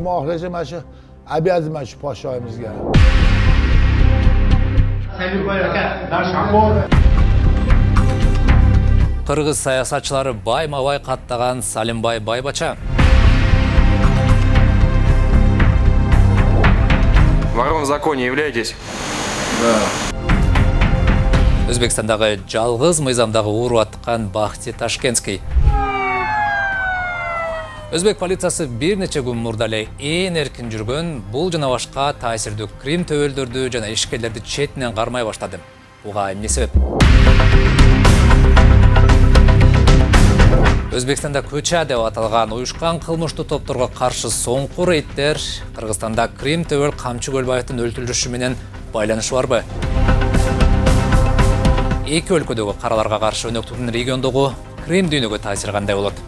tug'ma oxirigacha mana shu обязан mana shu podshoyimizga Қырғыз aka кыргыз саясатчылары байма бай каттаган салимбай байбача вором в законе являетесь да өзбекстандагы жалгыз мыйзамдагы ууру аткан бахти ташкентский өзбек полициясы бир нече күн мурда эле ээн эркин жүргөн бул жана башка таасирдүү крим төбөлдөрдү жана ишкерлерди четинен кармай баштады буга эмне себеп өзбекстанда көча деп аталган уюшкан кылмыштуу топторго каршы соңку рейдтер кыргызстанда крим төбөл камчы көлбаевдин өлтүрүлүшү менен байланышы барбы эки өлкөдөгү караларга каршы өнөктүктүн региондогу крим дүйнөгө таасири кандай болот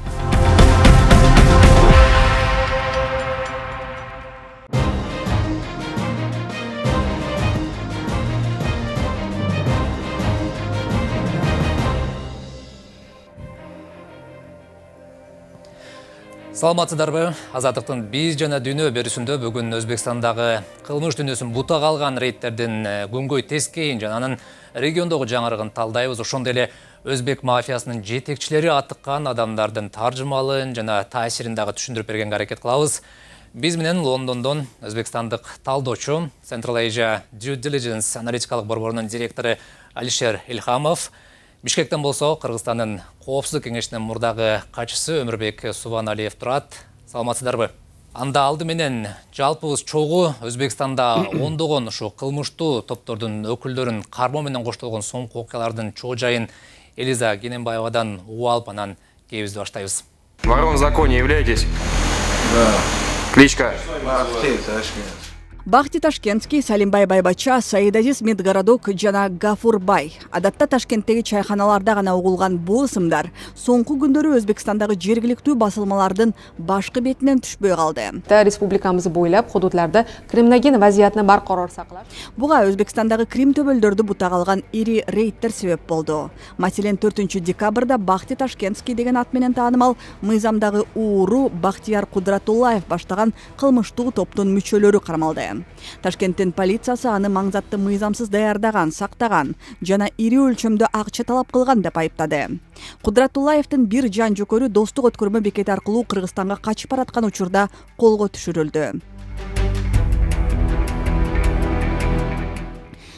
Саламатсыздарбы? Азаттықтың биз жана дүйнө берүүсүндө бүгүн Өзбекстандагы кылмыш дүйнөсүн бута рейттерден рейдтердин э, күнгөй тескейин жана анын региондогу жаңырыгын талдайбыз. Ошондой эле өзбек мафиясының жетекчилери атыққан адамдардың таржымалын жана таасирин түшіндіріп берген бергенге аракет кылабыз. менен Лондондон Өзбекстандық талдоочу Central Asia Due Diligence аналитикалық борборунун директору Алишер Ильхамов – бишкектен болсо кыргызстандын коопсуздук кеңешинин мурдагы катчысы өмүрбек субаналиев турат саламатсыздарбы анда алды менен жалпыбыз чогуу өзбекстанда ондогон ушул кылмыштуу топтордун өкүлдөрүн кармоо менен коштолгон соңку окуялардын чоо жайын элиза кененбаевадан угуп алып анан кээбизди баштайбыз ворон в законе да кличка бахти ташкентский салимбай байбача саидазиз медгородок жана гафурбай адатта ташкенттеги чайханаларда гана угулган бул ысымдар соңку күндөрү өзбекстандагы жергиликтүү басылмалардын башкы бетинен түшпөй калды республикабыз бойлап худудларда кримноген вазиятны баркарор саклаш буга өзбекстандагы крим төбөлдөрдү бута алган ири рейдтер себеп болду маселен төртүнчү декабрда бахти ташкентский деген ат менен таанымал мыйзамдагы ууру бахтияр кудратуллаев баштаган кылмыштуу топтун мүчөлөрү кармалды ташкенттин полициясы аны маңзатты мыйзамсыз даярдаган сактаган жана ири өлчөмдө акча талап кылган деп айыптады кудратуллаевдин бир жан жөкөрү достук өткөрмө бекети аркылуу кыргызстанга качып бараткан учурда колго түшүрүлдү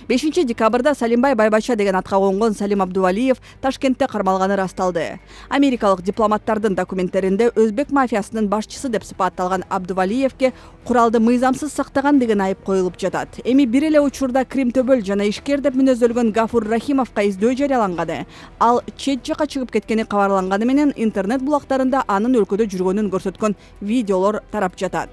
бешинчи декабрда салимбай байбача деген атка конгон салим абдувалиев ташкентте кармалганы ырасталды америкалык дипломаттардын документтеринде өзбек мафиясынын башчысы деп сыпатталган абдувалиевке куралды мыйзамсыз сактаган деген айып коюлуп жатат эми бир эле учурда крим төбөл жана ишкер деп мүнөздөлгөн гафур рахимовго издөө жарыяланганы ал чет жака чыгып кеткени кабарланганы менен интернет булактарында анын өлкөдө жүргөнүн көрсөткөн видеолор тарап жатат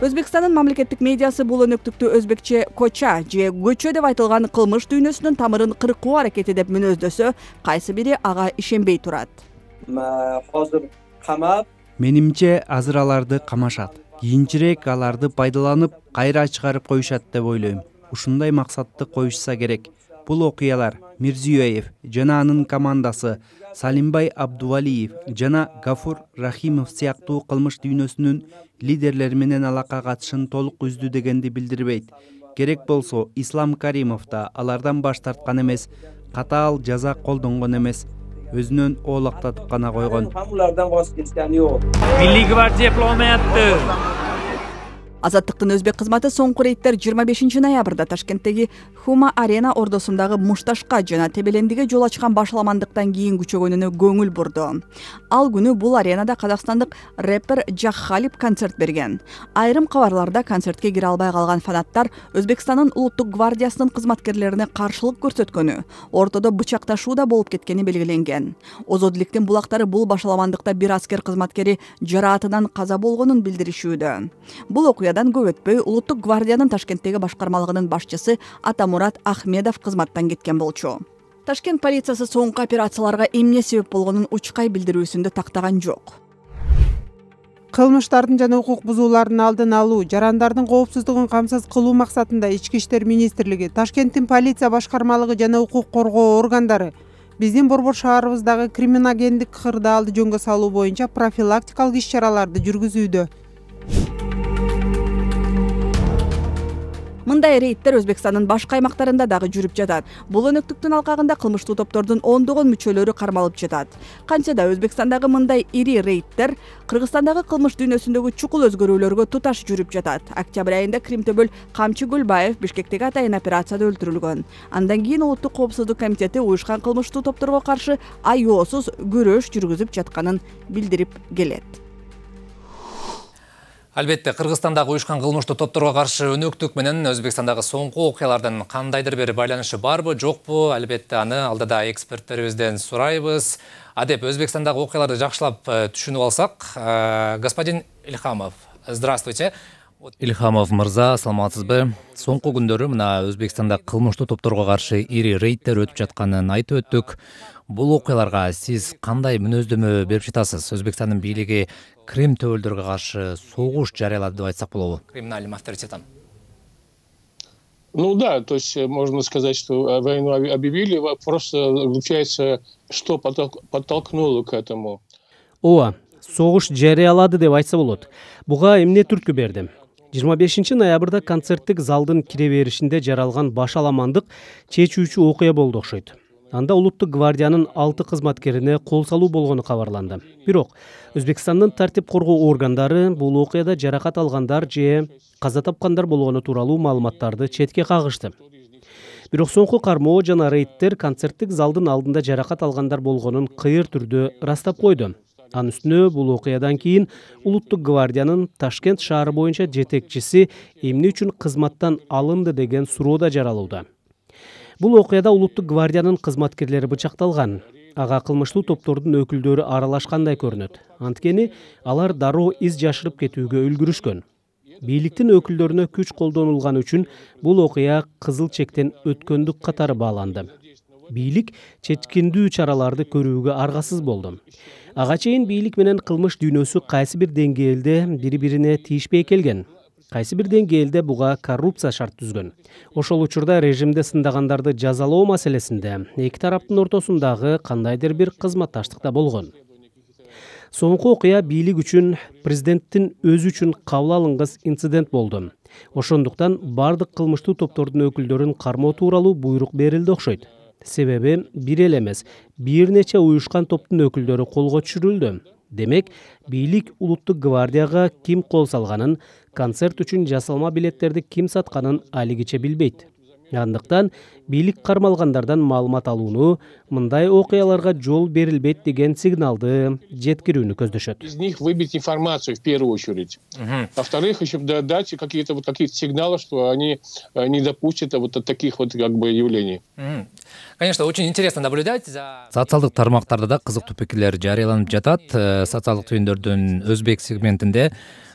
өзбекстандын мамлекеттик медиасы бул өнөктүктү өзбекче коча же көчө деп айтылган кылмыш дүйнөсүнүн тамырын кыркуу аракети деп мүнөздөсө кайсы бири ага ишенбей турат ә, азыр камап менимче азыр аларды камашат кийинчерээк аларды пайдаланып кайра чыгарып коюшат деп ойлойм ушундай максатты коюшса керек бул окуялар мирзиёев жана анын командасы салимбай абдувалиев жана гафур рахимов сыяктуу кылмыш дүйнөсүнүн лидерлери менен алака катышын толук үздү дегенди билдирбейт керек болсо ислам каримов да алардан баш тарткан эмес катаал жаза колдонгон эмес өзүнөн оолактатып гана койгон милли гвардия milliy gvardiya азаттыктын өзбек кызматы соңку рейдтер жыйырма бешинчи ноябрда ташкенттеги хума арена ордосундагы мушташка жана тебелендиге жол ачкан башаламандыктан кийин күчөгөнүнө көңүл бурду ал күнү бул аренада казакстандык рэпер халип концерт берген айрым кабарларда концертке кире албай калган фанаттар өзбекстандын улуттук гвардиясынын кызматкерлерине каршылык көрсөткөнү ортодо бычакташуу да болуп кеткени белгиленген озодиликтин булактары бул башаламандыкта бир аскер кызматкери жараатынан каза болгонун билдиришүүдө бул окуя гвардиядан көп өтпөй улуттук гвардиянын ташкенттеги башкармалыгынын башчысы атамурат ахмедов кызматтан кеткен болчу ташкент полициясы соңку операцияларга эмне себеп болгонун учкай билдирүүсүндө тактаган жок кылмыштардын жана укук бузуулардын алдын алуу жарандардын коопсуздугун камсыз кылуу максатында ички иштер министрлиги ташкенттин полиция башкармалыгы жана укук коргоо органдары биздин борбор шаарыбыздагы криминогендик кырдаалды жөнгө салуу боюнча профилактикалык иш чараларды жүргүзүүдө мындай рейддер өзбекстандын башка аймактарында дагы жүрүп жатат бул өнөктүктүн алкагында кылмыштуу топтордун ондогон мүчөлөрү кармалып жатат кантсе да өзбекстандагы мындай ири рейддер кыргызстандагы кылмыш дүйнөсүндөгү чукул өзгөрүүлөргө туташ жүрүп жатат октябрь айында кримтөбөл камчы гүлбаев бишкектеги атайын операцияда өлтүрүлгөн андан кийин улуттук коопсуздук комитети уюшкан кылмыштуу топторго каршы аеосуз күрөш жүргүзүп жатканын билдирип келет Әлбетте, Қырғызстандағы ұйышқан қылмышты топторға қаршы өнөктүк менен Өзбекстандағы соңғы оқиялардан қандайдыр бері байланышы барбы, жокпу Әлбетте, аны алдыда эксперттерибизден сурайбыз Адеп, Өзбекстандағы окуяларды жақшылап э, түшүнүп алсақ, э, господин Ильхамов, здравствуйте. ильхамов мырза саламатсыз соңку соңғы күндөрү мына өзбекстанда кылмыштуу топторго каршы ири рейдтер өтүп жатканын айтып өттүк бул окуяларга сиз кандай мүнөздөмө берип жатасыз өзбекстандын бийлиги крим төбөлдөргө каршы согуш жарыялады деп айтсак болобу криминальным авторитетом ну да, то есть э, можно сказать, что э, войну объявили, вопрос получается что подтолкнуло к этому. Ооба, согуш жарыялады деп айтса болот. Буга эмне түрткү берди? 25 ноябрда концерттик залдын кире беришинде жаралган баш аламандык чечүүчү окуя болду окшойт. анда улуттук гвардиянын алты кызматкерине кол салуу болгону кабарланды бирок өзбекстандын тартип коргоо органдары бул окуяда жаракат алгандар же каза тапкандар болгону тууралуу маалыматтарды четке кагышты бирок соңку кармоо жана рейддер концерттик залдын алдында жаракат алгандар болгонун кыйыр түрдө ырастап койду анын үстүнө бул окуядан кийин улуттук гвардиянын ташкент шаары боюнча жетекчиси эмне үчүн кызматтан алынды деген суроо да жаралууда бул окуяда улуттук гвардиянын кызматкерлери бычакталган ага кылмыштуу топтордун өкүлдөрү аралашкандай көрүнөт анткени алар дароо из жашырып кетүүгө үлгүрүшкөн бийликтин өкүлдөрүнө күч колдонулганы үчүн бул окуя кызыл чектен өткөндүк катары бааланды бийлик чечкиндүү чараларды көрүүгө аргасыз болду ага чейин бийлик менен кылмыш дүйнөсү кайсы бир деңгээлде бири бирине тийишпей келген кайсы бир деңгээлде буга коррупция шарт түзгөн ошол учурда режимди сындагандарды жазалоо маселесинде эки тараптын ортосундагы кандайдыр бир кызматташтык та болгон соңку окуя бийлик үчүн президенттин өзү үчүн кабыл алынгыс инцидент болду ошондуктан баардык кылмыштуу топтордун өкүлдөрүн кармоо тууралуу буйрук берилди окшойт себеби бир эле эмес бир нече уюшкан топтун өкүлдөрү колго түшүрүлдү демек бийлик улуттук гвардияга ким кол салганын концерт үчүн жасалма билеттерди ким сатканын алигиче билбейт андыктан бийлик кармалгандардан маалымат алууну мындай окуяларга жол берилбейт деген сигналды жеткирүүнү көздөшөт из них выбить информацию в первую очередь во вторых еще дать какие то вот то сигналы что они э, не допустят вот таких вот как бы явлений конечно очень интересно наблюдать за социалдык тармактарда да кызыктуу пикирлер жарыяланып жатат э, социалдык түйүндөрдүн өзбек сегментинде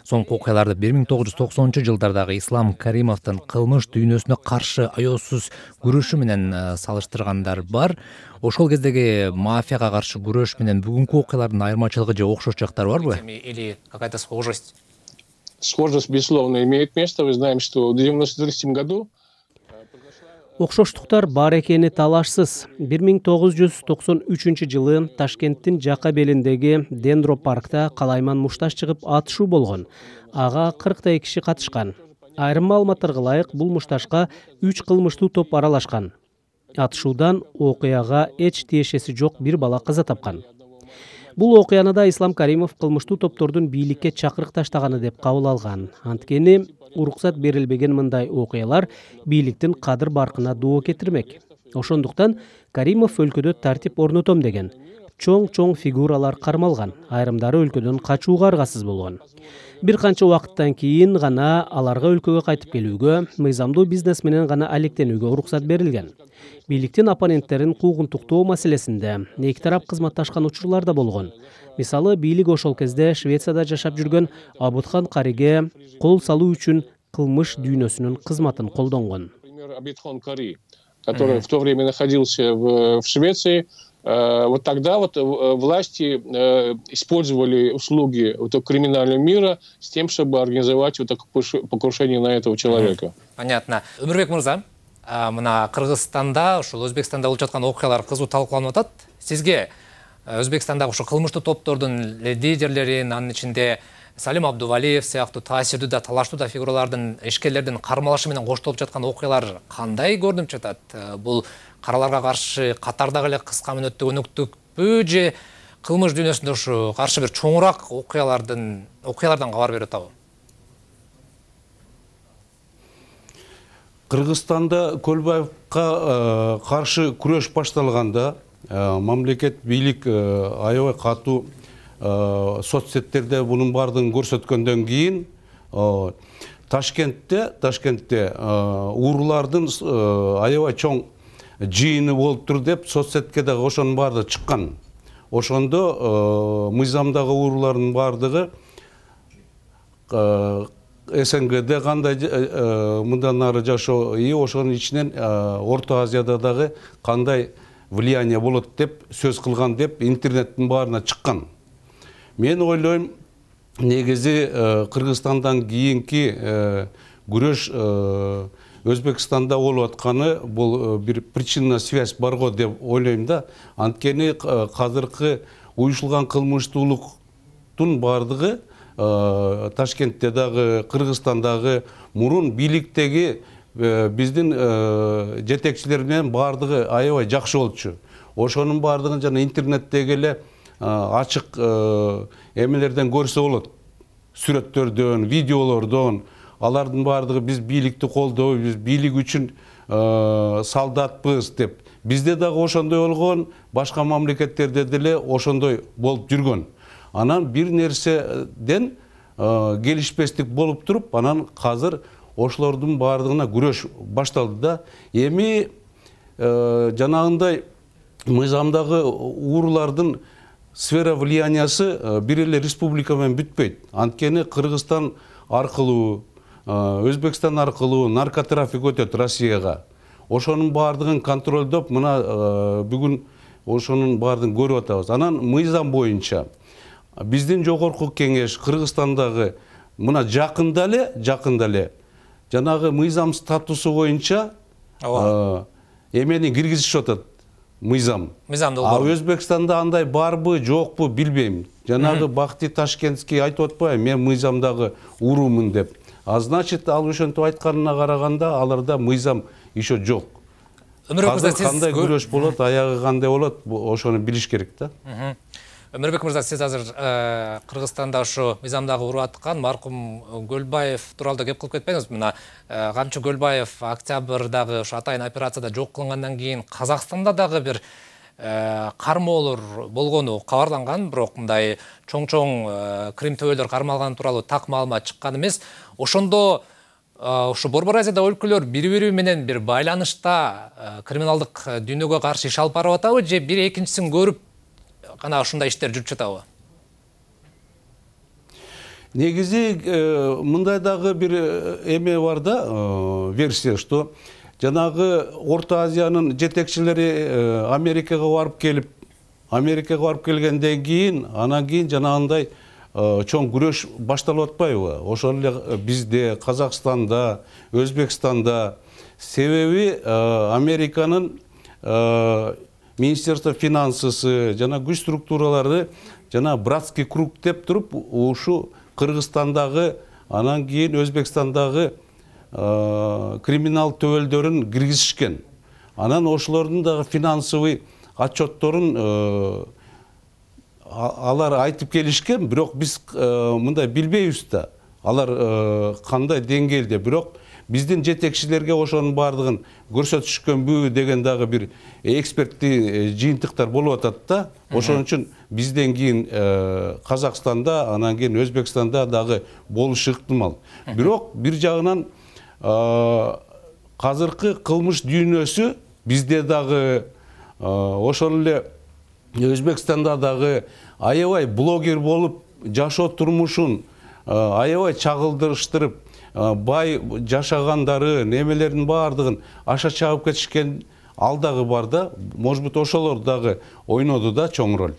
соңку окуяларды бир миң тогуз жүз токсонунчу жылдардагы ислам каримовдун кылмыш дүйнөсүнө каршы аеосуз күрөшү менен э, салыштыргандар бар ошол кездеги мафияга каршы күрөш менен бүгүнкү окуялардын айырмачылыгы же окшош жактары барбы или какая то схожесть схожесть безусловно имеет место мы знаем что в девяносто третьем году окшоштуктар бар экени талашсыз бир миң тогуз жүз токсон үчүнчү жылы ташкенттин жака белиндеги дендро паркта калайман мушташ чыгып атышуу болгон ага кырктай киши катышкан айрым маалыматтарга ылайык бул мушташка үч кылмыштуу топ аралашкан атышуудан окуяга эч тиешеси жок бир бала каза тапкан бул окуяны да ислам каримов кылмыштуу топтордун бийликке чақырық таштаганы деп кабыл алган анткени уруксат берилбеген мындай окуялар бийликтин кадыр барқына доо кетирмек ошондуктан каримов өлкөдө тартип орнотом деген чоң чоң фигуралар кармалган айрымдары өлкөдөн качууга аргасыз болгон бир канча убакыттан кийин гана аларга өлкөгө кайтып келүүгө мыйзамдуу бизнес менен гана алектенүүгө уруксат берилген бийликтин оппоненттерин куугунтуктоо маселесинде эки тарап кызматташкан учурлар да болгон мисалы бийлик ошол кезде швецияда жашап жүргөн абытхан кариге кол салуу үчүн кылмыш дүйнөсүнүн кызматын колдонгон который в то время находился в Швеции, Э, вот тогда вот э, э, власти использовали услуги вот этого криминального мира с тем, чтобы организовать вот такое покушение на этого человека. Понятно. Өмірбек Мырза, мына Кыргызстанда, ушул Өзбекстанда болуп жаткан окуялар кызуу талкууланып атат. Сизге Өзбекстандагы ушу кылмыштуу топтордун лидерлерин, анын ичинде салим абдувалиев сияқты таасирдүү да талаштуу да фигуралардын ишкерлердин кармалышы менен коштолуп жаткан окуялар кандай көрүнүп жатат бул караларга каршы катардагы эле кыска өтті өнөктүкпү же кылмыш дүйнөсүндө ушу каршы бир чоңураак окуялардын окуялардан кабар берип атабы кыргызстанда көлбаевка э, каршы күрөш башталганда э, мамлекет бийлик э, аябай катуу Э, соцсеттерде бұның бардың көрсөткөндөн кейін э, ташкентте ташкентте э, уырлардың аябай чоң жыйыны болып тұр деп соцсетке дагы ошонун баардыгы чыккан ошондо мыйзамдагы уурулардын баардыгы СНГде кандай мындан ары жашоо и ошонун ичинен орто азияда дагы кандай влияние болот деп сөз кылган деп интернеттин баарына чыккан мен ойлаймын негізі э, қырғызстандан кейінгі э, күреш э, өзбекстанда болуп атканы бұл бір причинна связь бар деп ойлойм да анткени казыркы уюшулган кылмыштуулуктун баардыгы ташкентте дагы кыргызстандагы мурун бийликтеги біздің жетекчилер менен баардыгы аябай жакшы болчу ошонун баардыгын жана интернеттеги эле Э, ачык э, эмелерден көрсө болот сүрөттөрдөн видеолордон алардын баардыгы биз бийликти колдойбуз бийлик үчүн э, солдатпыз деп бизде дагы ошондой болгон башка мамлекеттерде деле ошондой болуп жүргөн анан бир нерседен келишпестик болуп туруп анан азыр ошолордун баардыгына күрөш башталды да эми жанагындай мыйзамдагы уурулардын сфера влияниясы э, бир эле республика менен бүтпөйт анткени кыргызстан аркылуу э, өзбекстан аркылуу наркотрафик өтөт россияга ошонун баардыгын контролдоп мына э, бүгүн ошонун баардыгын көрүп атабыз анан мыйзам боюнча биздин жогорку кеңеш кыргызстандагы мына жакында эле жакында эле жанагы мыйзам статусу боюнча эмени киргизишип атат мыйзам мыйзамды а өзбекстанда андай барбы жокпу билбейм жанагы бахти ташкентский айтып атпайбы мен мыйзамдагы урумун деп а значит ал ошентип айтканына караганда аларда мыйзам еще жок өмүр сиз кандай күрөш болот аягы кандай болот ошону билиш керек да мірбек мырза сіз азыр э, кыргызстанда ушу мыйзамдагы уруу аткан маркум көлбаев э, тууралуу кеп қылып кетпеңиз мына камчы э, Гөлбаев октябрдагы ушу атайын операцияда жок кейін кийин казакстанда дагы бир кармоолор болгону кабарланган бирок мындай чоң чоң крим төбөлөр кармалганы тууралуу так маалымат чыккан эмес ошондо ушу борбор азияда өлкөлөр бири бири менен бир байланышта криминалдык дүйнөгө каршы иш алып барып атабы же бири экинчисин көрүп Қана ушундай иштер жүрүп жатабы негизи мындай дагы бир эме бар да версия что жанагы орто азиянын жетекчилери америкага барып келіп, америкага барып келгенден кийин анан кийин жанагындай чоң күрөш башталып атпайбы ошол эле бизде казакстанда өзбекстанда себеби американын министерство финансысы жана күч структуралары жана братский круг деп туруп ушу кыргызстандагы анан кийин өзбекстандагы э, криминал төбөлдөрүн киргизишкен анан ошолордун дагы финансовый отчетторун э, алар айтып келишкен бирок биз э, мындай билбейбиз да алар кандай деңгээлде бирок биздин жетекчилерге ошонун баардыгын көрсөтүшкөнбү бүү деген дагы бир экспертти э, жыйынтыктар болуп атат да ошон үчүн бизден кийин э, казакстанда анан кийин өзбекстанда дагы болушу ыктымал бирок бир жагынан э, казыркы кылмыш дүйнөсү бизде дагы ошол эле өзбекстанда дагы аябай блогер болуп жашоо турмушун аябай чагылдырыштырып бай жашагандары немелердин баардыгын аша чаап кетишкен ал дагы бар да может быть ошолор дагы ойноду да чоң роль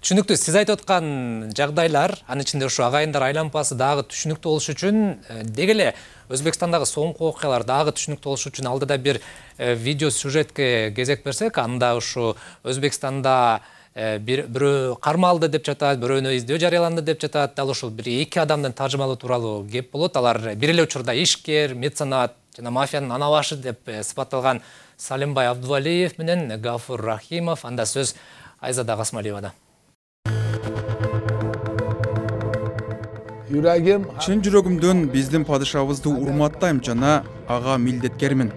түшүнүктүү сиз айтып аткан жагдайлар анын ичинде ушу агайындар айлампасы дагы түшүнүктүү болуш үчүн э, деги эле өзбекстандагы соңку окуялар дагы түшүнүктүү болуш үчүн алдыда бир э, видео сюжетке кезек берсек анда ушу өзбекстанда Э, бирөө кармалды деп жатат бирөөнү издөө жарыяланды деп жатат дал ушул бир эки адамдын таржымалы тууралуу кеп болот алар бир эле учурда ишкер меценат жана мафиянын анабашы деп э, сыпатталган салимбай абдувалиев менен гафур рахимов анда сөз айзада касымалиевада чын жүрөгүмдөн биздин падышабызды урматтайм жана ага милдеткермин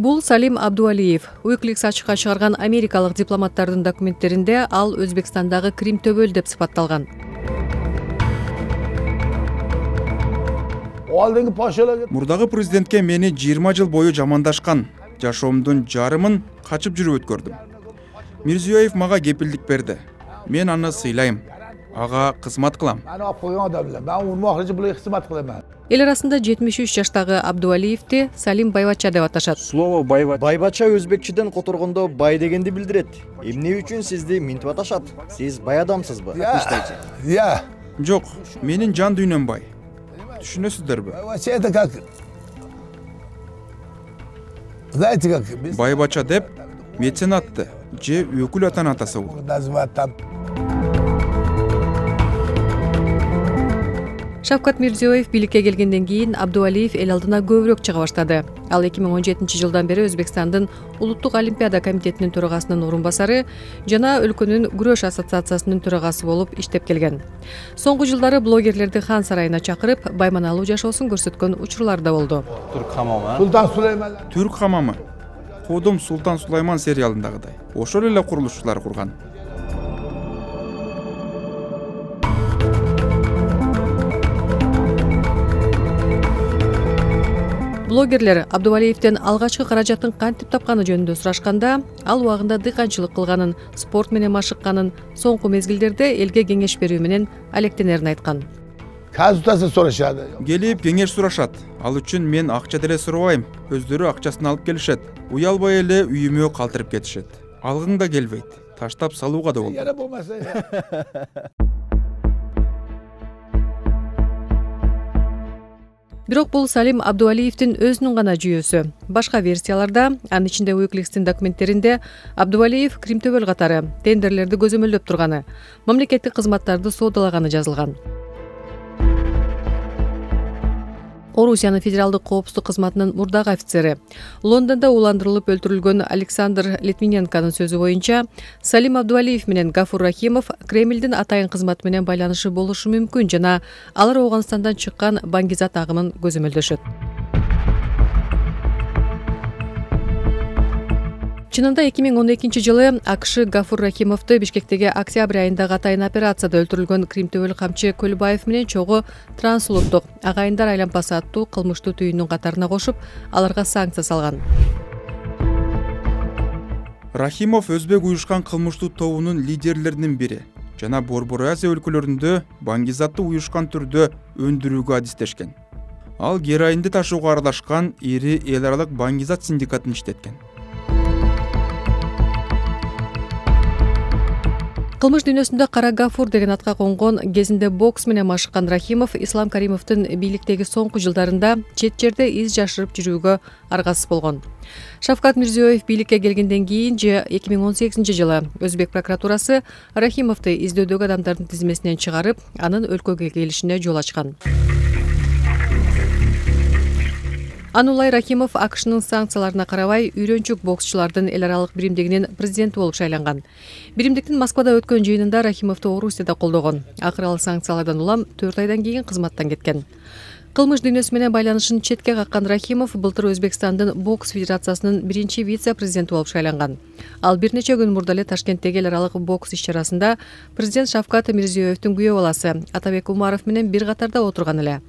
Бұл салим абдуалиев wikileaks ачыкка чыгарган америкалык дипломаттардын документтеринде ал өзбекстандағы крим төбөл деп сыпатталган мурдагы президентке мени 20 жыл бойы жамандашкан жашоомдун жарымын качып жүрүп өткөрдүм мирзиёев мага кепилдик берди мен аны сыйлайм Аға қызмат қылам. Ел мен эл арасында 73 жаштағы жаштагы салим байбача деп аташат слово байбача байбача өзбекчеден которгондо бай дегенди білдіреді емне үшін сізді мінтіп аташат Сіз бай адамсыз ба иә я жок менин жан дүйнөм бай түшүнөсүздөрбү это как знаете байбача деп меценатты же өкүл атанын атасы шавкат мирзиёев бийликке келгенден кийин абдувалиев эл алдына көбүрөөк чыга баштады ал эки миң он жетинчи жылдан бери өзбекстандын улуттук олимпиада комитетинин төрагасынын орун басары жана өлкөнүн күрөш ассоциациясынын төрагасы болуп иштеп келген соңку жылдары блогерлерди хан сарайына чакырып байманалуу жашоосун көрсөткөн учурлар да болду түрк хамамы султан түрк хамамы кодум султан сулайман сериалындагыдай ошол эле курулушчулар курган блогерлер абдубалиевден алгачкы каражатын кантип тапканы жөнүндө сурашканда ал убагында дыйканчылык кылганын спорт менен машыкканын соңку мезгилдерде элге кеңеш берүү менен алектенерин айткан консультация келип кеңеш сурашат ал үчүн мен акча деле сурабайм өздөрү акчасын алып келишет уялбай эле үйүмө калтырып кетишет алгың да келбейт таштап салууга да болбойт бирок бул салим абдуалиевтин өзүнүн гана жүйөсү башка версияларда анын ичинде ulixтин документтеринде абдувалиев кримтөбөл катары тендерлерди көзөмөлдөп турганы мамлекеттик кызматтарды соодалаганы жазылган орусиянын федералдык коопсуздук кызматынын мурдагы офицери лондондо уландырылып өлтүрүлгөн александр литвиненконун сөзү боюнча салим абдувалиев менен гафур рахимов кремлдин атайын кызматы менен байланышы болушу мүмкүн жана алар ооганстандан чыккан баңгизат агымын көзөмөлдөшөт чынында эки миң он экинчи жылы акш гафур рахимовду бишкектеги октябрь айындагы атайын операцияда өлтүрүлгөн кримтөбөл камчы көлбаев менен чогуу транс улуттук агайындар айлампасы аттуу кылмыштуу түйүндүн катарына кошуп аларга санкция салган рахимов өзбек уюшкан кылмыштуу тобунун лидерлеринин бири жана борбор азия өлкөлөрүндө баңгизатты уюшкан түрдө өндүрүүгө адистешкен ал героинди ташууга аралашкан ири эл аралык баңгизат синдикатын иштеткен кылмыш дүйнөсүндө кара гафур деген атка конгон кезинде бокс менен машыккан рахимов ислам каримовдун бийликтеги соңку жылдарында чет жерде из жашырып жүрүүгө аргасыз болгон шавкат мирзиеев бийликке келгенден кийин же эки миң он сегизинчи жылы өзбек прокуратурасы рахимовду издөөдөгү адамдардын тизмесинен чыгарып анын өлкөгө келишине жол ачкан анулай рахимов акшнын санкцияларына карабай үйрөнчүк боксчулардын эл аралык биримдигинин президенти болуп шайланган биримдиктин москвада өткөн жыйынында рахимовду орусия да колдогон акыры ал санкциялардан улам төрт айдан кийин кызматтан кеткен кылмыш дүйнөсү менен байланышын четке каккан рахимов былтыр өзбекстандын бокс федерациясынын биринчи вице президенти болуп шайланган ал бир нече күн мурда эле ташкенттеги эл аралык бокс иш чарасында президент шавкат мирзиёевдин күйөө баласы атабек умаров менен бир катарда отурган эле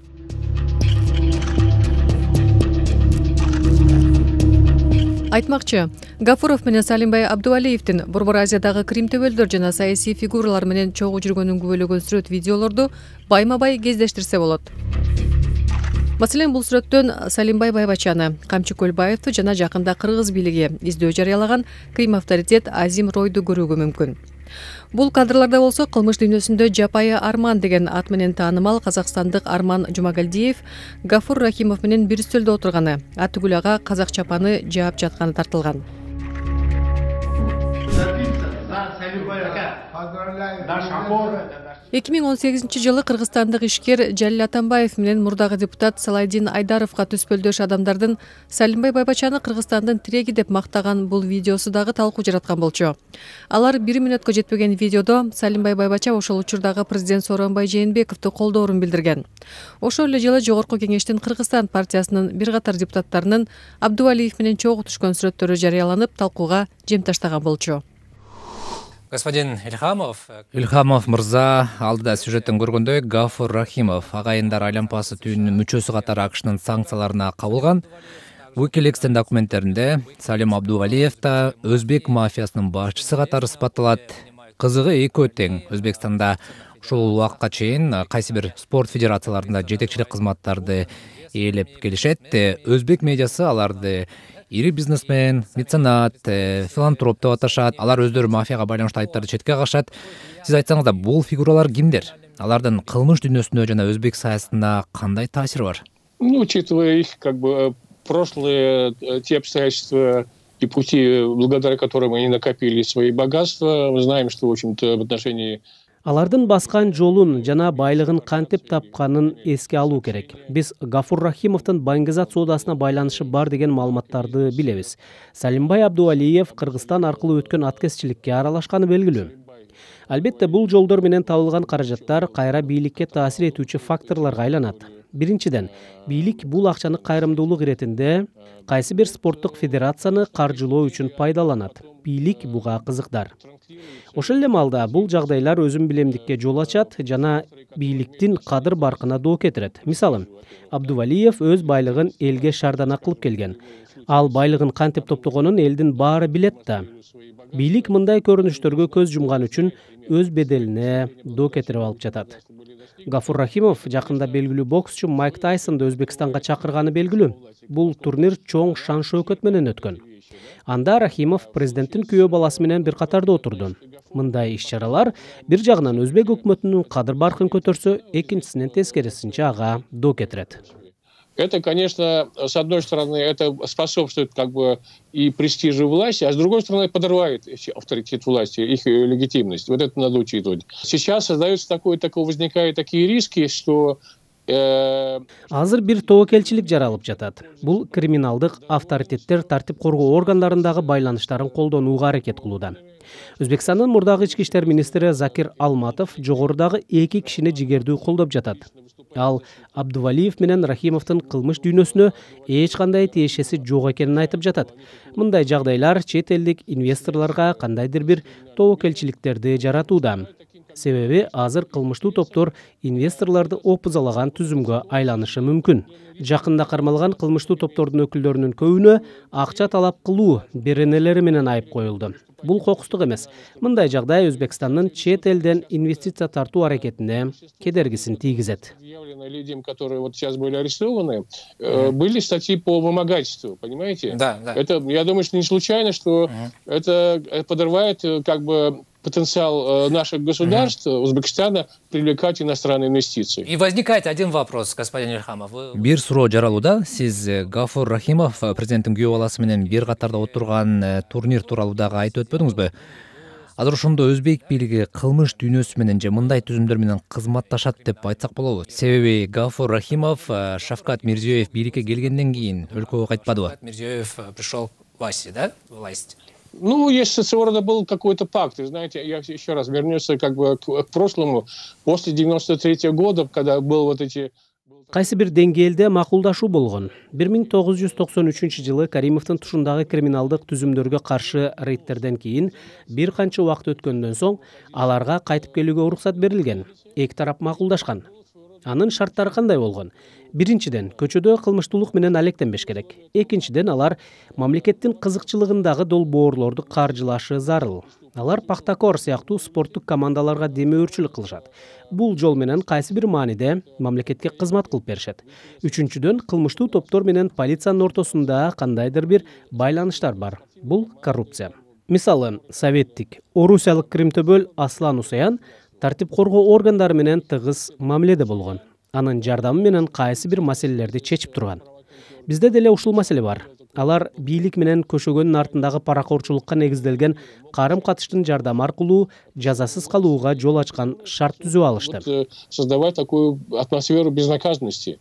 айтмакчы гафуров менен салимбай абдувалиевтин борбор азиядагы крим төбөлдөр жана саясий фигуралар менен чогуу жүргөнүн күбөлөгөн сүрөт видеолорду байма бай кездештирсе болот маселен бул сүрөттөн салимбай байбачаны камчы көлбаевди жана жакында кыргыз бийлиги издөө жарыялаган крим авторитет азим ройду көрүүгө мүмкүн бул кадрларда болсо кылмыш дүйнөсүндө жапайы арман деген ат менен таанымал казакстандык арман жумагалдиев гафур рахимов менен бир үстөлдө отурганы атүгүл ага казак чапаны жаап жатканы тартылганподравляг эки миң он сегизинчи жылы кыргызстандык ишкер жалил атамбаев менен мурдагы депутат салайдин айдаровго төспөлдөш адамдардын салимбай байбачаны кыргызстандын тиреги деп мактаган бул видеосу дагы талкуу жараткан болчу алар бир мүнөткө жетпеген видеодо салимбай байбача ошол учурдагы президент сооронбай жээнбековду колдоорун билдирген ошол эле жылы жогорку кеңештин кыргызстан партиясынын бир катар депутаттарынын абдувалиев менен чогуу түшкөн сүрөттөрү жарыяланып талкууга жем таштаган болчу господин Ильхамов э, ильхамов мырза алдыда сюжеттен көргөндөй Гафур Рахимов агайындар айлампасы түйүнүнүн мүчөсү катары АКШнын санкцияларына кабылган wikileakстин документтеринде салим абдувалиев да өзбек мафиясынын башчысы катары сыпатталат кызыгы экөө тең өзбекстанда ушул убакытка чейин кайсы э, бир спорт федерацияларында жетекчилик кызматтарды ээлеп келишет өзбек медиасы аларды ири бизнесмен меценат э, филантроп деп аташат алар өздөрү мафияга байланыштуу айыптарды четке кагышат сиз айтсаңыз да бул фигуралар кимдер алардын кылмыш дүйнөсүнө жана өзбек саясатына кандай таасири бар ну учитывая их как бы э, прошлые э, те обстоятельства и пути благодаря которым они накопили свои богатства мы знаем что в общем то в отношении алардын баскан жолун жана байлыгын кантип тапканын эске алуу керек биз гафур рахимовдун баңгизат соодасына байланышы бар деген маалыматтарды билебиз салимбай абдувалиев кыргызстан аркылуу өткөн аткезчиликке аралашканы белгилүү албетте бул жолдор менен табылган каражаттар кайра бийликке таасир этүүчү факторлорго айланат биринчиден бийлик бул акчаны кайрымдуулук иретинде кайсы бир спорттук федерацияны каржылоо үчүн пайдаланат бийлик буга кызыкдар ошол эле маалда бул жагдайлар өзүн билемдикке жол ачат жана бийликтин кадыр баркына доо кетирет мисалы абдувалиев өз байлыгын элге шардана кылып келген ал байлыгын кантип топтогонун элдин баары билет да бийлик мындай көрүнүштөргө көз жумган үчүн өз беделине доо кетирип алып жатат гафур рахимов жакында белгилүү боксчу майк тайсонду өзбекстанга чакырганы белгилүү бул турнир чоң шаң шөөкөт менен өткөн анда рахимов президенттин күйөө баласы менен бир катарда отурду мындай иш чаралар бир жагынан өзбек өкмөтүнүн кадыр баркын көтөрсө экинчисинен тескерисинче ага доо кетирет это, конечно, с одной стороны, это способствует как бы и престижу власти, а с другой стороны, подорвает авторитет власти, их э, легитимность. Вот это надо учитывать. Сейчас создаются такое, такое возникают такие риски, что э, азыр бир тобокелчилик жаралып жатат бул криминалдык авторитеттер тартип коргоо органдарындагы байланыштарын колдонууга аракет кылууда өзбекстандын мурдагы ички иштер министри закир алматов жогорудагы эки кишини жигердүү колдоп жатат ал абдувалиев менен рахимовдун кылмыш дүйнөсүнө эч кандай тиешеси жок экенин айтып жатат мындай жагдайлар чет элдик инвесторлорго кандайдыр бир тобокелчиликтерди жаратууда Себебі, азыр кылмыштуу топтор инвесторларды опузалаган түзүмгө айланышы мүмкүн жакында кармалган кылмыштуу топтордун өкүлдөрүнүн көбүнө акча талап кылуу беренелери менен айып коюлду бул кокустук эмес мындай жагдай өзбекстандын чет элден инвестиция тартуу аракетине кедергисин тийгизет которые вот сейчас были арестованы э, были статьи по вымогательству понимаете да, да. это я думаю что не случайно что это э, подрывает э, как бы потенциал э, наших государств, mm Узбекистана, привлекать иностранные инвестиции. И возникает один вопрос, господин Ильхамов. Бир суроо жаралууда сиз э, Гафур Рахимов э, президенттин күйөө баласы менен бир катарда отурган турнир тууралуу дагы айтып өтпөдүңүзбү? азыр ошондо өзбек бийлиги кылмыш дүйнөсү менен же мындай түзүмдөр менен кызматташат деп айтсак болобу себеби гафур рахимов шавкат мирзиёев бийликке келгенден кийин өлкөгө кайтпадыбы мирзиёев пришел к власти да власть Ну, если своего рода был какой-то пакт, и знаете, я еще раз вернусь как бы к, к прошлому, после 93 -го года, когда был вот эти кайсы бир деңгээлде макулдашуу болгон 1993- жылы каримовдун тушундагы криминалдық түзүмдөргө қаршы рейдтерден кейін бир канча уақыт өткөндөн соң аларга қайтып келуге уруксат берілген эки тарап макулдашкан анын шарттары кандай болгон биринчиден көчөдө кылмыштуулук менен алектенбеш керек экинчиден алар мамлекеттин кызыкчылыгындагы долбоорлорду каржылашы зарыл алар пахтакор сыяктуу спорттук командаларга демөөрчүлүк кылышат бул жол менен кайсы бир мааниде мамлекетке кызмат кылып беришет үчүнчүдөн кылмыштуу топтор менен полициянын ортосунда кандайдыр бир байланыштар бар бул коррупция мисалы советтик орусиялык кримтөбөл аслан усаян тартип коргоо органдары менен тыгыз мамиледе болгон анын жардамы менен кайсы бир маселелерди чечип турган бизде деле ушул маселе бар алар бийлик менен көшөгөнүн артындагы паракорчулукка негизделген карым катыштын жардамы аркылуу жазасыз калууга жол ачкан шарт түзүп алышты э, создавать такую атмосферу безнаказанности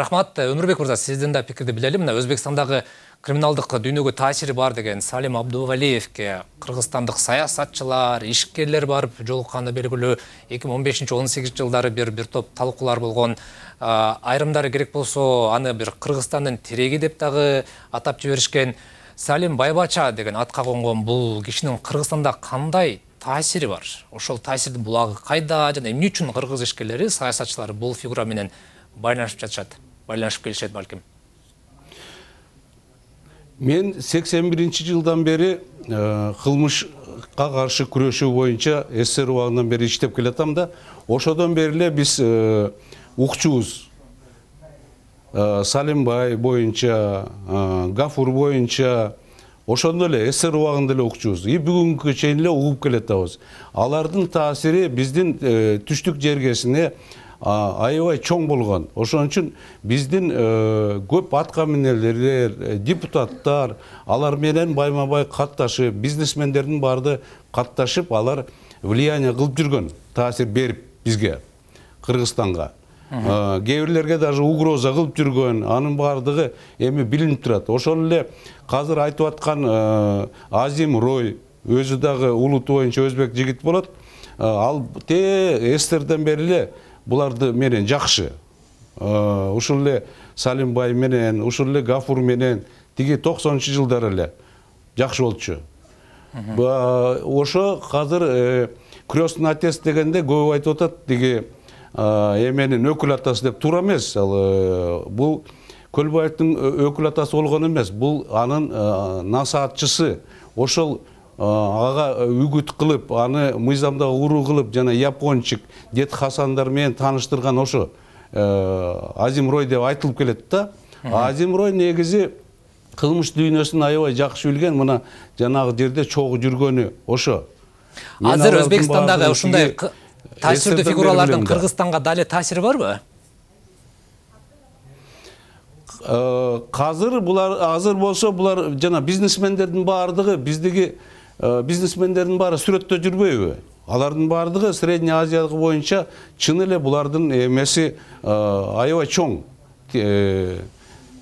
рахмат э, өмүрбек мырза сиздин да пикирди билели мына өзбекстандагы криминалдық дүйнөгө таасири бар деген салим абдувалиевке кыргызстандык саясатчылар ишкерлер барып жолукканы белгилүү эки миң он бешинчи он сегизинчи жылдары бир бир топ талкуулар болгон айрымдары керек болсо аны бир кыргызстандын тиреги деп дагы атап жиберишкен салим байбача деген атка конгон бул кишинин кыргызстанда кандай таасири бар ошол таасирдин булагы кайда жана эмне үчүн кыргыз ишкерлери саясатчылары бул фигура менен байланышып жатышат байланышып келишет балким мен 81 жылдан бері э, қылмышқа қарсы күресу бойынша ссср убагынан бери иштеп келатам да ошодон бери эле биз э, укчубуз э, салимбай боюнча гафур боюнча ошондо эле ссср убагында эле укчубуз и бүгүнкүгө чейин эле угуп келатабыз алардын таасири биздин түштүк жергесине аябай чоң болгон ошон үчүн биздин э, көп атка э, депутаттар алар менен байма бай катташып бизнесмендердин баары катташып алар влияние кылып жүргөн таасир берип бизге кыргызстанга э, кээ бирлерге даже угроза кылып жүргөн анын баардыгы эми билинип турат ошол эле азыр айтып аткан азим рой өзү дагы улуту боюнча өзбек жигит болот ал тээ сссрден бери эле бұларды менен жақшы э, ушул эле салимбай менен ушул эле гафур менен тиги токсонунчу жылдары эле жакшы болчу ошо азыр э, крестный отец дегенде көбү айтып атат тиги эменин «Э, өкүл атасы деп туура эмес ал бул көлбаевдин өкүл атасы болгон эмес бул анын насаатчысы ошол Э, ага э, үгүт кылып аны мыйзамда уру кылып жана япончик дед хасандар менен тааныштырган ошо э, азим рой деп айтылып келет да азим рой негизи кылмыш дүйнөсүн аябай жакшы билген мына жанагы жерде чогуу жүргөнү ошо азыр өзбекстандагы ушундай таасирдүү фигуралардын кыргызстанга дале таасири барбы казыр булар азыр болсо булар жана бизнесмендердин баардыгы биздиги Э, бизнесмендердин баары сүрөттө жүрбөйбү алардын баардыгы средний азия боюнча чын эле булардын э, эмеси аябай э, чоң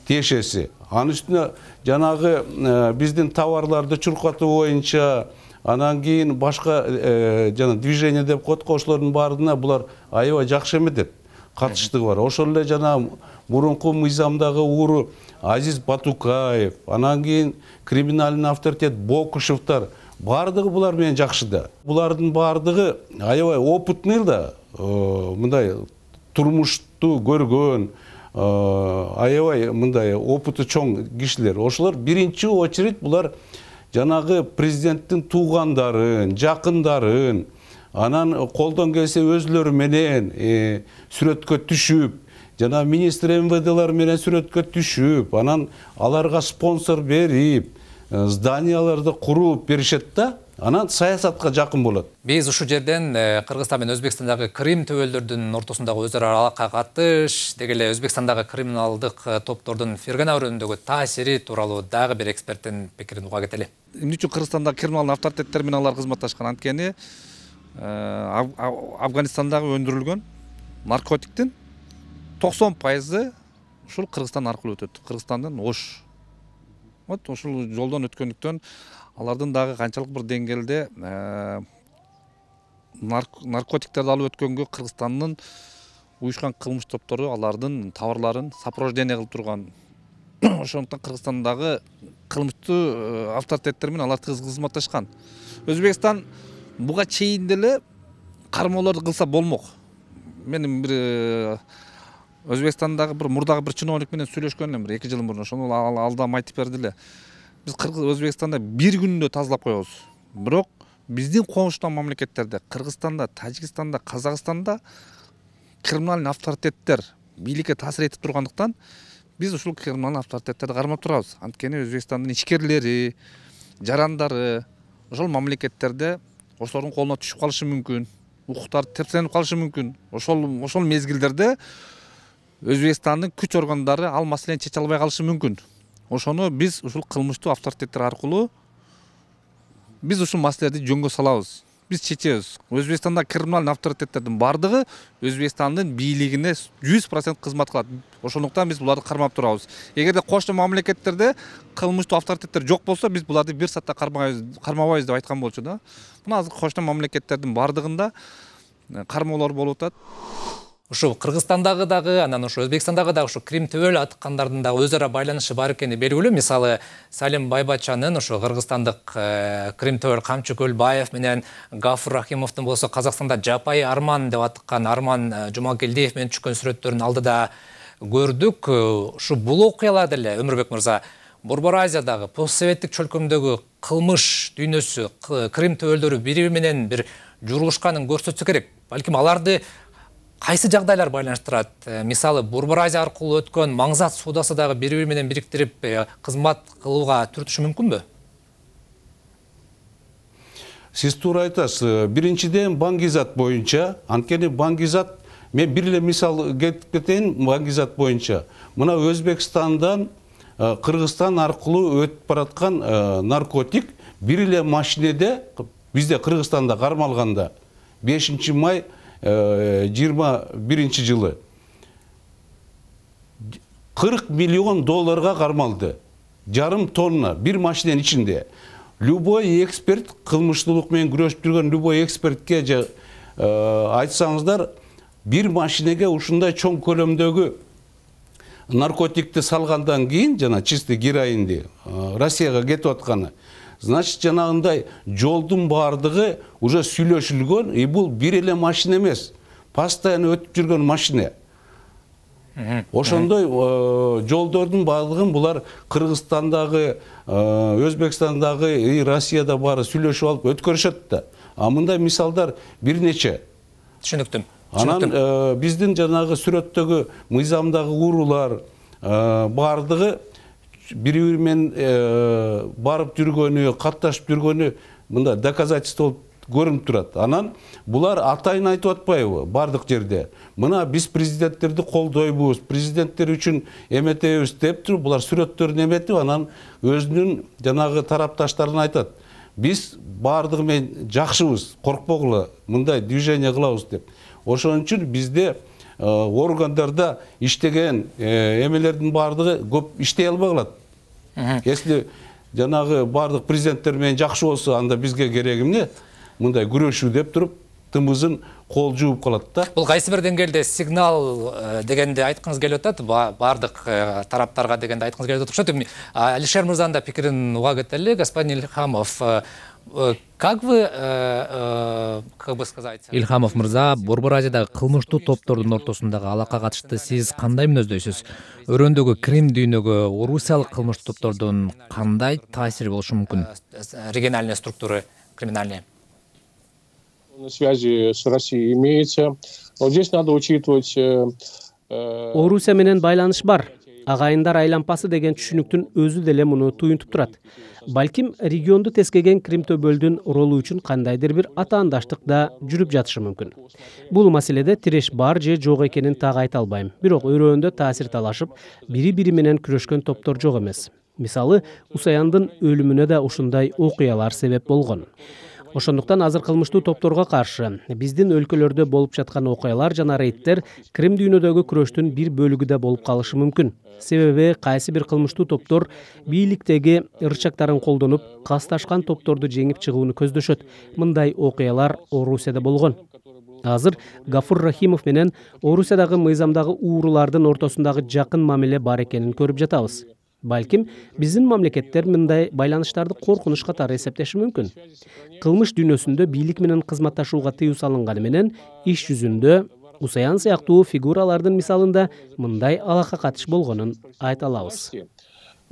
тиешеси анын үстүнө жанагы биздин товарларды чуркатуу боюнча анан кийин башка жана движение деп коет го ошолордун бұлар булар аябай жакшы эметет катыштыгы бар ошол эле жана мурунку мыйзамдагы ууру азиз батукаев анан кийин криминальный авторитет бокушевтар баардыгы бұлар мен жакшы да булардын баардыгы аябай опытный да э, мындай турмушту көргөн э, аябай мындай опыты чоң кишилер ошолор биринчи очередь бұлар жанағы президенттің туугандарын жақындарын, анан колдон келсе өзүлөрү менен э, сүрөткө түшүп жана министр мвдлар менен сүрөткө түшүп анан аларга спонсор беріп, Э, зданияларды құру беришет да анан саясатка жакын болот биз ушул жерден кыргызстан менен өзбекстандагы крим түбөлдөрдүн ортосундагы өз ара алака катыш деги эле өзбекстандагы криминалдык топтордун фергана өрөөнүндөгү таасири тууралуу дагы бир эксперттин пикирин уга кетели эмне үчүн кыргызстандагы криминалдын авторитеттери менен алар кызматташкан анткени афганистандагы өндүрүлгөн наркотиктин токсон пайызы ушул кыргызстан аркылуу өтөт кыргызстандын ош вот ушул жолдон өткөндүктөн алардын дагы канчалык бир деңгээлде э, наркотиктерди алып өткөнгө кыргызстандын уюшкан кылмыш топтору алардын товарларын сопровождение кылып турган ошондуктан кыргызстандагы кылмыштуу э, авторитеттер менен алар тыгыз кызматташкан өзбекстан буга чейин деле кармоолорду кылса болмок менин бир э, өзбекстандағы бір мұрдағы бір чиновникпенен сөйлескенмін бір екі жыл бұрын ошону ал, алдам айтып берді эле біз қырғыз өзбекстанда бир күндө тазалап коебуз бирок биздин коңшу мамлекеттерде кыргызстанда тажикстанда казакстанда криминальный авторитеттер бийликке таасир этип тургандыктан биз ушул криминальный авторитеттерди кармап турабыз анткени өзбекстандын ичкерилери жарандары ошол мамлекеттерде ошолордун колуна түшүп калышы мүмкүн укуктары тепселенип калышы мүмкүн ошол ошол мезгилдерде өзбекстандын күч органдары ал маселени чече албай калышы мүмкүн ошону биз ушул кылмыштуу авторитеттер аркылуу биз ушул маселелерди жөнгө салабыз биз чечебиз өзбекстанда криминальный авторитеттердин баардыгы өзбекстандын бийлигине жүз процент кызмат кылат ошондуктан биз буларды кармап турабыз эгерде кошуна мамлекеттерде кылмыштуу авторитеттер жок болсо биз буларды бир сатта кармабайбыз деп айткан болчу да мына азыр кошуна мамлекеттердин баардыгында кармоолор болуп атат ушул кыргызстандагы дагы анан ошо өзбекстандагы дагы ушу крим түбөл аткандардын дагы өз ара байланышы бар экени белгилүү мисалы салим байбачанын ошо кыргызстандык э, крим түбөл камчы көлбаев менен гафур рахимовдун болсо казакстанда жапайы арман деп аткан арман э, жумагелдиев менен түшкөн сүрөттөрүн алдыда көрдүк э, ушу бул окуялар деле өмүрбек мырза борбор азиядагы постсоветтик чөлкөмдөгү кылмыш дүйнөсү крым түбөлдөрү бири бири менен бир журулушканын көрсөтсө керек балким аларды қайсы жағдайлар байланыстырады э, мысалы борбор арқылы өткен маңзат саудасы дағы беру біріктіріп бириктирип э, кызмат түртуші мүмкін бе сіз туура айтасыз э, біріншіден бангизат бойынша, анткени бангизат мен бир эле мисал кетип кетейин бангизат боюнча мына өзбекстандан кыргызстан аркылуу өтүп бараткан наркотик бир эле машинеде бизде кыргызстанда кармалганда бешинчи май 21 жылы 40 миллион долларға қармалды. Жарым тонна бір машинен ішінде. Любой эксперт, қылмыштылықмен күресіп жүрген любой экспертке же айтсаңыздар, бір машинеге ұшындай чоң көлемдегі наркотикті салғандан кейін, жана чистый героинди ә, Россияға кетіп отқаны, значит жанагындай жолдун баардыгы уже сүйлөшүлгөн и бул бир эле машина эмес постоянно өтүп жүргөн машина ошондой э, жолдордун баардыгын булар кыргызстандагы э, өзбекстандагы и россияда баары сүйлөшүп алып өткөрүшөт да а мындай мисалдар бир нече түшүнүктүү анан э, биздин жанагы сүрөттөгү мыйзамдагы уурулар баардыгы менен барып жүргөнү катташып жүргөнү мында доказательство болуп көрүнүп турат анан булар атайын айтып атпайбы баардык жерде мына биз президенттерди колдойбуз президенттер үчүн эметебиз деп туруп булар сүрөттөрүн эметип анан өзүнүн жанагы тарапташтарына айтат биз баардыгы менен жакшыбыз коркпогула мындай движение кылабыз деп ошон үчүн бизде органдарда иштеген эмелердин баардыгы көп иштей албай калат если жанагы бардық президенттер менен жакшы болсо анда бизге кереги эмне мындай күрөшүү деп туруп тымызын кол жууп калат да бул кайсы бир деңгээлде сигнал э, дегенде айткыңыз келип атат баардык э, тараптарга дегенди айткыңыз келип атат окшойт алишер мырзанын да пикирин уга кетели господин э, как вы э, э, как бы сказать ильхамов мырза борбор азиядағы кылмыштуу топтордун ортосундагы алака катышты сиз кандай мүнөздөйсүз өрөөндөгү крим дүйнөгө орусиялык кылмыштуу топтордун кандай таасири болушу мүмкүн региональные структуры криминальные связи с россией имеется но здесь надо учитывать э, орусия менен байланыш бар агайындар айлампасы деген түшүнүктүн өзү деле муну туюнтуп турат балким регионду тескеген кримтөбөлдүн ролу үчүн кандайдыр бир атаандаштык да жүрүп жатышы мүмкүн бул маселеде тиреш бар же жок экенин так айта албайм бирок өрөөндө таасир талашып бири бири менен күрөшкөн топтор жок эмес мисалы усаяндын өлүмүнө да ушундай окуялар себеп болгон ошондуктан азыр кылмыштуу топторго каршы биздин өлкөлөрдө болуп жаткан окуялар жана рейдтер крым дүйнөдөгү күрөштүн бир бөлүгү да болуп калышы мүмкүн себеби кайсы бир кылмыштуу топтор бийликтеги ырчактарын колдонуп касташкан топторду жеңип чыгууну көздөшөт мындай окуялар орусияда болгон азыр гафур рахимов менен орусиядагы мыйзамдагы уурулардын ортосундагы жакын мамиле бар экенин көрүп жатабыз балким биздин мамлекеттер мындай байланыштарды коркунуч катары эсептеши мүмкүн кылмыш дүйнөсүндө бийлик менен кызматташууга тыюу салынганы менен иш жүзүндө усаян сыяктуу фигуралардын мисалында мындай алака катыш болгонун айта алабыз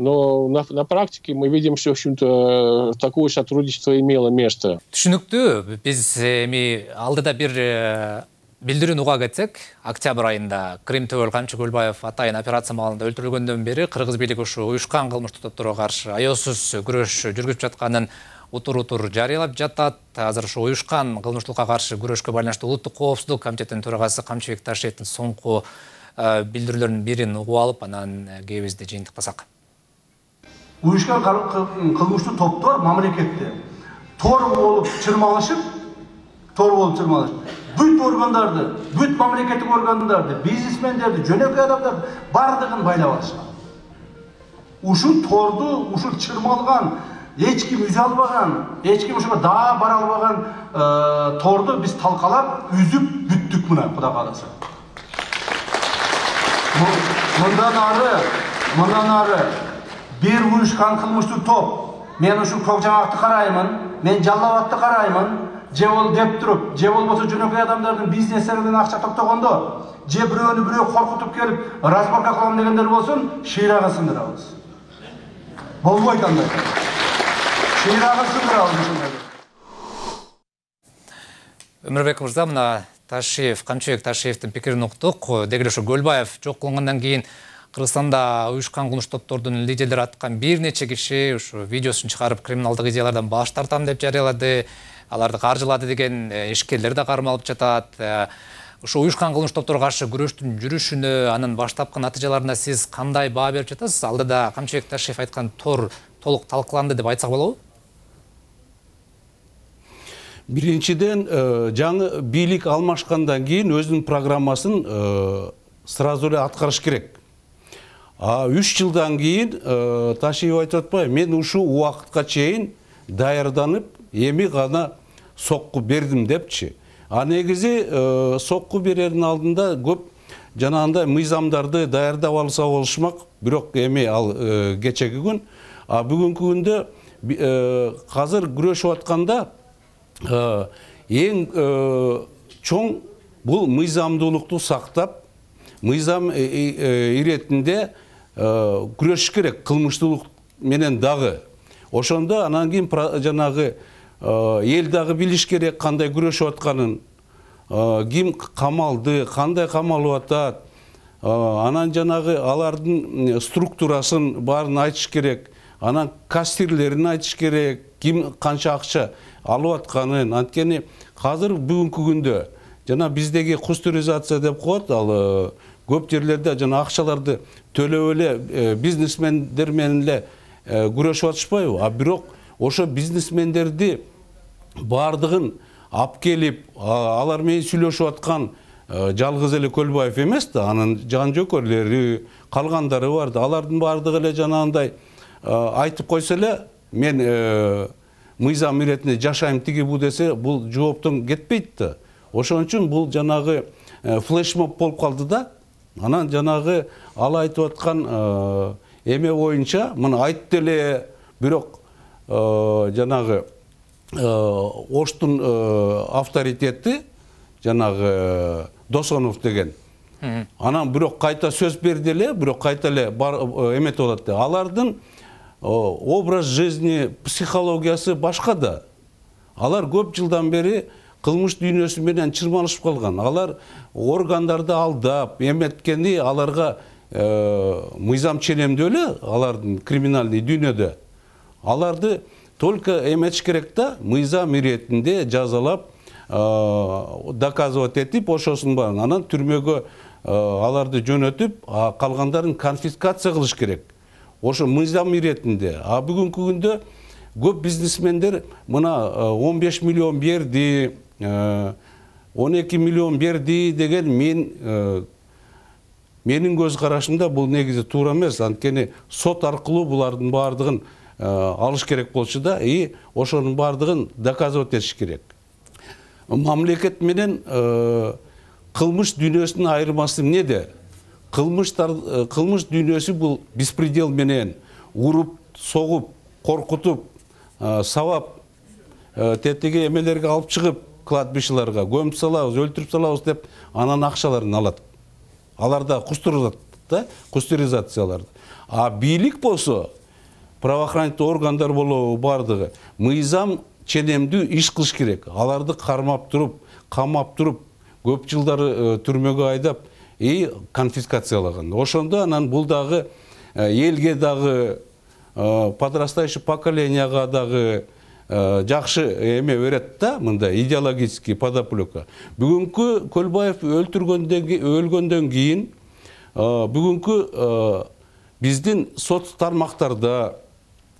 но на, практике мы видим, что, в общем-то, такое сотрудничество имело место. Түшүнүктүү. Биз эми алдыда бир э, билдирүүнү уга кетсек октябрь айында крим төбөл камчы көлбаев атайын операция маалында өлтүрүлгөндөн бери кыргыз бийлиги ушу уюшкан кылмыштуу топторго каршы аеосуз күрөш жүргүзүп жатканын утур утур жарыялап жатат азыр ушул уюшкан кылмыштуулукка каршы күрөшкө байланыштуу улуттук коопсуздук комитетинин төрагасы камчыбек ташиевдин соңку э, билдирүүлөрүнүн бирин угуп алып анан кээбизди жыйынтыктасак уюшкан кылмыштуу топтор мамлекетте тор болуп чырмалышып тор болуп чырмалышып бүт органдарды бүт мемлекеттік органдарды бизнесмендерді жөнекей адамдарды бардығын байлап алышкан ушул торду ушул чырмалган эч ким үзө албаган эч ким ушуга даа бара албаган э, торду биз талкалап үзүп бүттүк мына кудай кааласа мындан ары мындан ары бир уюшкан кылмыштуу топ мен ушул көк жаңакты караймын мен жалал абадты караймын же бол деп туруп же болбосо жөнөкөй адамдардын бизнестеринен акча топтогондо же бирөөнү бирөө коркутуп келип разборка кылам дегендер болсун шыйрагын сындырабыз болбойт андай шыйрагын сындырабыз өмүрбек мырза мына ташиев камчыбек ташиевдин пикирин уктук деги эле ушу көлбаев жок кылынгандан кийин кыргызстанда уюшкан кылмыш топтордун лидерлери аткан бир нече киши ушу видеосун чыгарып криминалдык идеялардан баш тартам деп жарыялады аларды каржылады деген э, ишкерлер да кармалып жатат э, ушул уюшкан кылмыш топторго каршы күрөштүн жүрүшүнө анын баштапкы натыйжаларына сиз кандай баа берип жатасыз алдыда камчыбек ташиев айткан тор толук талкаланды деп айтсак болобу биринчиден э, жаңы бийлик алмашкандан кийин өзүнүн программасын сразу эле аткарыш керек а үч жылдан кийин ташиев айтып атпайбы мен ушул убакытка чейин даярданып эми гана соққы бердим депчи а негизи соққы сокку алдында көп жанагындай мыйзамдарды даярдап алса болушмак бирок эми ал күн а бүгүнкү күндө қазір күресіп эң ең чоң бұл мыйзамдылықты сақтап мыйзам иретинде күреш керек қылмыштылық менен дағы ошондо анан кийин жанагы Э, елдағы керек қандай күресіп жатқанын э, ким қамалды қандай қамалып атат э, анан жанағы алардың структурасын барын айтыш керек анан кассирлерин айтыш керек ким қанша ақша алып атканын анткени азыр бүгүнкү күндө жана биздеги кустуризация деп коет ал көп жерлерде жана ақшаларды төлөп эле бизнесмендер менен эле күрөшүп атышпайбы а бирок ошо бизнесмендерди баардыгын алып келип алар менен сүйлөшүп аткан жалгыз эле көлбаев эмес да анын жан жөкөрлери калгандары бар да алардын баардыгы эле жанагындай айтып койсо эле мен мыйзам иретинде жашайм тиги бу десе бул жооптон кетпейт да ошон үчүн бул жанагы флешмоб болуп калды да анан жанагы ал айтып аткан эме боюнча мына айтты эле бирок Э, жанағы э, оштың э, авторитеті жанағы досонов деген анан бирок қайта сөз берди эле бирок кайта эле эметип атат да алардын образ жизни психологиясы башка да алар көп жылдан бери кылмыш дүйнөсү менен чырмалышып калган алар органдарды алдап эметкени аларга мыйзам ченемдүү эле алардын криминальный дүйнөдө аларды только эметиш керек да мыйзам иретинде жазалап доказывать этип ошосунун баарын анан түрмөгө аларды жөнөтүп калгандарын конфискация кылыш керек ошо мыйзам иретинде а бүгүнкү күндө көп бизнесмендер мына 15 миллион берди он эки миллион берди деген мен менің көз қарашында бұл негізі туура эмес анткени сот аркылуу бұлардың бардығын Э, алыш керек болчу да и ошонун баардыгын доказывать этиш керек мамлекет менен э, кылмыш дүйнөсүнүн айырмасы эмнеде кылмыштар э, кылмыш дүйнөсү бул беспредел менен уруп согуп коркутуп сабап тетиги эмелерге алып чыгып кладбищаларга көмүп салабыз өлтүрүп салабыз деп анан акчаларын алат алар да кустурат да кустуризацияларды а бийлик болсо правоохранительный органдар болобу бардығы. мыйзам ченемдүү иш кылыш керек аларды кармап туруп камап туруп көп жылдары э, түрмөгө айдап и конфискациялаган ошондо анан бул дагы э, элге дагы э, подрастающий поколенияга дагы жакшы эме берет да мындай идеологический подоплека бүгүнкү көлбаев өлтүргөндөн өлгөндөн кийин бүгүнкү биздин соц тармактарда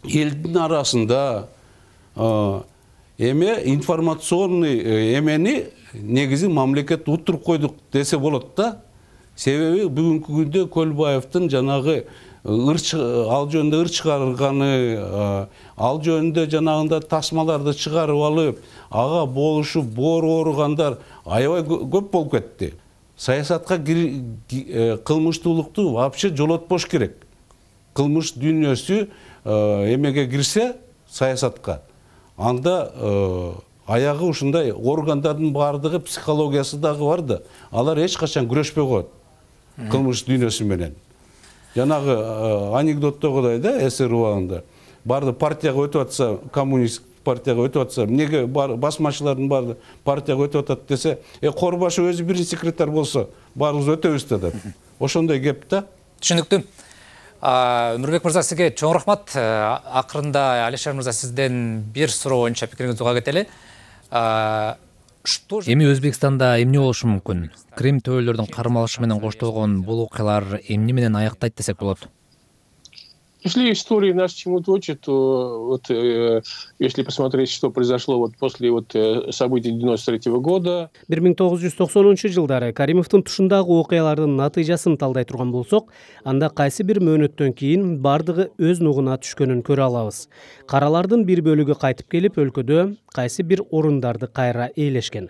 елдің арасында эме информационный эмени негізі мамлекет ұттыр қойдық десе болады да себебі бүгінгі көлбаевдин көлбаевтың жанағы ал э, жөнүндө ыр шығарғаны ал жөнінде жанағында тасмаларды шығарып алып аға болушы бор орығандар аябай көп болып кетті саясатқа э, қылмыштылықты вообще жолотпош керек қылмыш дүниесі Э, эмеге кірсе саясатқа анда ә, аяғы ушундай органдардын баардыгы психологиясы дагы бар э, да алар эч качан күрөшпөй коет кылмыш дүйнөсү менен жанагы ә, анекдоттогудай да ссср убагында баардыгы партияга өтүп атса коммунист партияга өтүп атса эмнеге бар, басмачылардын баары партияга өтүп атат десе э қорбашы өзү биринчи секретарь болсо баарыбыз өтөбүз да деп ошондой кеп да түшүнүктүү нурбек мырза сизге чоң рахмат э, акырында алишер мырза сизден бир суроо боюнча пикириңизди уга кетели кетелич эми өзбекстанда эмне болушу мүмкүн крим төбөлөрдүн кармалышы менен коштолгон бул окуялар эмне менен аяктайт десек болот Если история нас чему-то учит, то вот, э, если посмотреть, что произошло вот после вот, э, событий 93 -го года. 1990 жылдары Каримовтың тұшындағы оқиялардың натыйжасын талдай тұрған болсақ, анда қайсы бір мөніттен кейін бардығы өз нұғына түшкенін көре алабыз. Қаралардың бір бөлігі қайтып келіп өлкеді қайсы бір орындарды қайра ээлешкен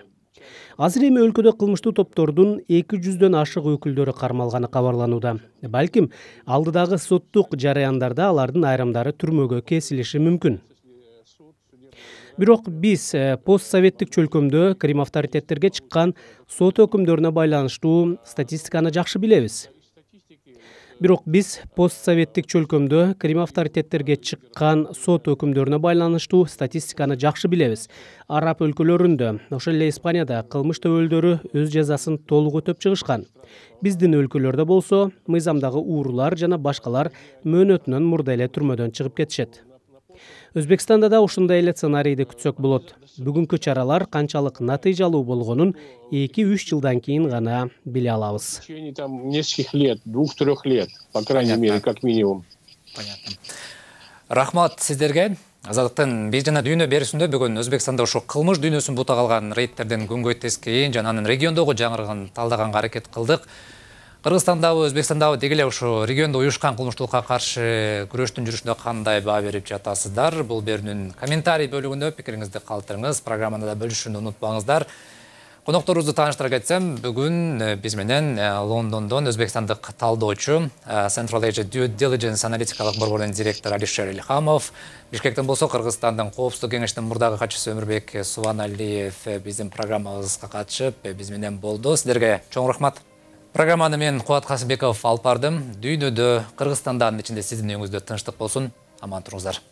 азыр эми өлкөдө кылмыштуу топтордун эки жүздөн ашык өкүлдөрү кармалганы кабарланууда балким алдыдагы соттук жараяндарда алардын айрымдары түрмөгө кесилиши мүмкүн бирок биз э, постсоветтик чөлкөмдө крим авторитеттерге чыккан сот өкүмдөрүнө байланыштуу статистиканы жакшы билебиз бирок биз постсоветтик чөлкөмдө крим авторитеттерге чыккан сот өкүмдөрүнө байланыштуу статистиканы жакшы билебиз араб өлкөлөрүндө ошол эле испанияда кылмыш төбөлдөрү өз жазасын толук өтөп чыгышкан биздин өлкөлөрдө болсо мыйзамдагы уурулар жана башкалар мөөнөтүнөн мурда эле түрмөдөн чыгып кетишет өзбекстанда да ушундай эле сценарийди күтсөк болот бүгүнкү чаралар канчалык натыйжалуу болгонун эки үч жылдан кийин гана биле алабыз в течение там нескольких лет двух трех лет по крайней мере как минимум понятно рахмат сиздерге азаттыктын биз жана дүйнө берүүсүндө бүгүн өзбекстанда ушу кылмыш дүйнөсүн бута калган рейдтердин күнгө кийин жана анын региондогу жаңырыгын талдаганга аракет кылдык кыргызстандабы Өзбекстандабы дегіле ушу регионда уюшкан кылмыштуулукка каршы күрөштүн жүрүшүнө кандай баа берип жатасыздар? Бул берүүнүн комментарий бөлүгүнө пикириңизди калтырыңыз, программаны да бөлүшүүнү унутпаңыздар. Конокторубузду тааныштыра кетсем, бүгүн э, биз менен э, Лондондон өзбекстандык талдоочу э, Central Asia Due Diligence аналитикалык борборунун директору Алишер Ильхамов, Бишкектен болсо Кыргызстандын коопсуздук кеңешинин мурдагы катчысы Өмүрбек Субаналиев биздин программабызга катышып, биз менен болду. Силерге чоң рахмат. Программаны мен Қуат Қасымбеков алып бардым. Дүйінөді Қырғызстандан ішінде сіздің өңізді тыныштық болсын. Аман тұрыңыздар.